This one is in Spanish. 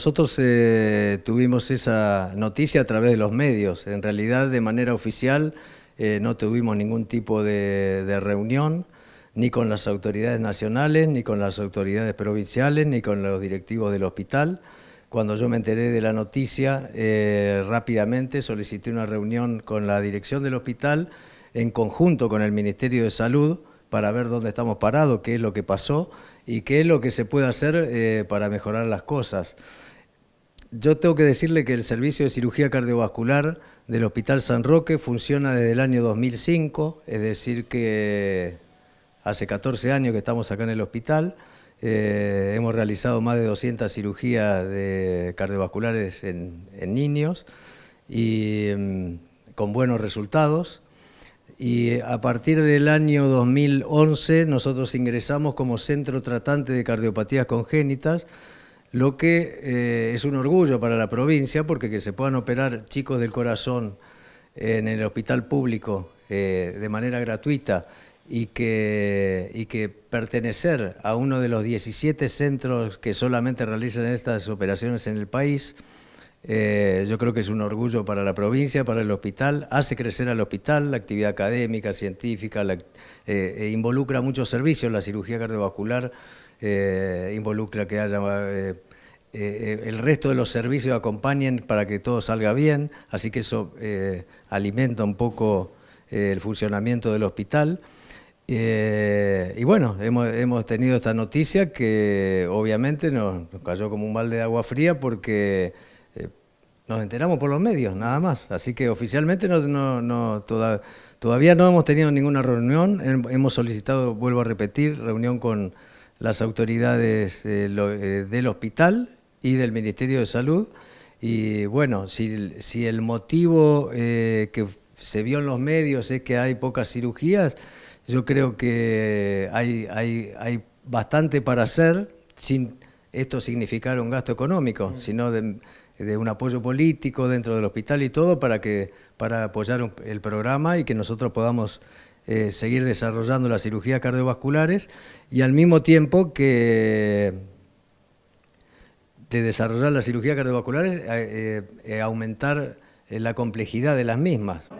Nosotros eh, tuvimos esa noticia a través de los medios. En realidad, de manera oficial, eh, no tuvimos ningún tipo de, reunión, ni con las autoridades nacionales, ni con las autoridades provinciales, ni con los directivos del hospital. Cuando yo me enteré de la noticia, eh, rápidamente solicité una reunión con la dirección del hospital en conjunto con el Ministerio de Salud para ver dónde estamos parados, qué es lo que pasó y qué es lo que se puede hacer eh, para mejorar las cosas. Yo tengo que decirle que el servicio de cirugía cardiovascular del Hospital San Roque funciona desde el año 2005, es decir que hace 14 años que estamos acá en el hospital. Eh, hemos realizado más de 200 cirugías de cardiovasculares en, niños y mm, con buenos resultados y a partir del año 2011 nosotros ingresamos como centro tratante de cardiopatías congénitas, lo que eh, es un orgullo para la provincia porque que se puedan operar chicos del corazón en el hospital público eh, de manera gratuita y que, y que pertenecer a uno de los 17 centros que solamente realizan estas operaciones en el país eh, yo creo que es un orgullo para la provincia, para el hospital, hace crecer al hospital, la actividad académica, científica, eh, eh, involucra muchos servicios, la cirugía cardiovascular, involucra que haya... el resto de los servicios acompañen para que todo salga bien, así que eso alimenta un poco el funcionamiento del hospital. y bueno, hemos, tenido esta noticia que obviamente nos, nos, cayó como un balde de agua fría porque nos enteramos por los medios, nada más. Así que oficialmente no, todavía no hemos tenido ninguna reunión. Hemos solicitado, vuelvo a repetir, reunión con las autoridades eh, eh, del hospital y del Ministerio de Salud. Y bueno, si, el motivo eh, que se vio en los medios es que hay pocas cirugías, yo creo que hay, hay bastante para hacer sin esto significara un gasto económico, mm. sino de, un apoyo político dentro del hospital y todo para, que, para apoyar el programa y que nosotros podamos eh, seguir desarrollando las cirugías cardiovasculares y al mismo tiempo que de desarrollar las cirugías cardiovasculares, eh, eh, aumentar la complejidad de las mismas.